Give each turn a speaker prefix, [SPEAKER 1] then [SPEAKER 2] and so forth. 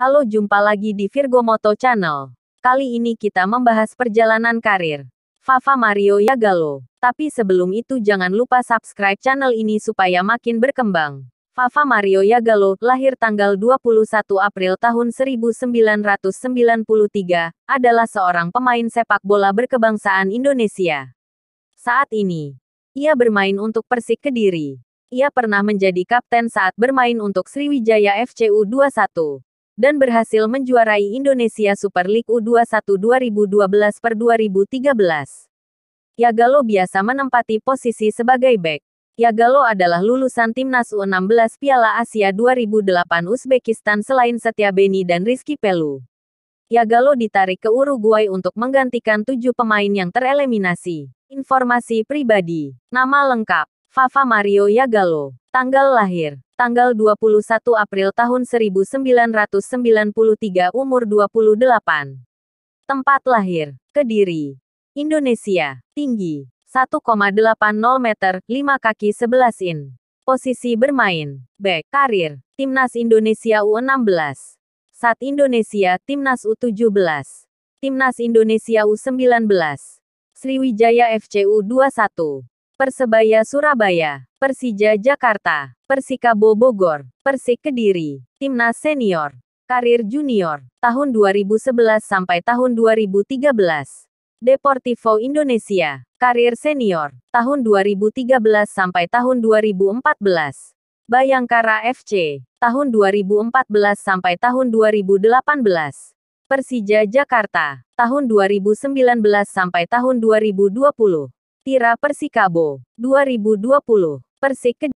[SPEAKER 1] Halo jumpa lagi di Virgo Moto Channel. Kali ini kita membahas perjalanan karir. Fafa Mario Yagalo. Tapi sebelum itu jangan lupa subscribe channel ini supaya makin berkembang. Fafa Mario Yagalo, lahir tanggal 21 April tahun 1993, adalah seorang pemain sepak bola berkebangsaan Indonesia. Saat ini, ia bermain untuk Persik Kediri ia pernah menjadi kapten saat bermain untuk Sriwijaya F.C.U 21 dan berhasil menjuarai Indonesia Super League U21 2012 per 2013. Yagalo biasa menempati posisi sebagai bek. Yagalo adalah lulusan timnas U16 Piala Asia 2008 Uzbekistan selain Setia Beni dan Rizky Pelu. Yagalo ditarik ke Uruguay untuk menggantikan tujuh pemain yang tereliminasi. Informasi pribadi. Nama lengkap. Fafa Mario Yagalo. Tanggal lahir tanggal 21 April tahun 1993 umur 28. Tempat lahir, Kediri, Indonesia, tinggi, 1,80 meter, 5 kaki 11 in. Posisi bermain, back, karir, Timnas Indonesia U16. Saat Indonesia, Timnas U17. Timnas Indonesia U19. Sriwijaya FC U21. Persebaya Surabaya. Persija Jakarta, Persikabo Bogor, Persik Kediri, Timnas Senior, Karir Junior, tahun 2011 sampai tahun 2013. Deportivo Indonesia, Karir Senior, tahun 2013 sampai tahun 2014. Bayangkara FC, tahun 2014 sampai tahun 2018. Persija Jakarta, tahun 2019 sampai tahun 2020. Tira Persikabo, 2020. पर सिक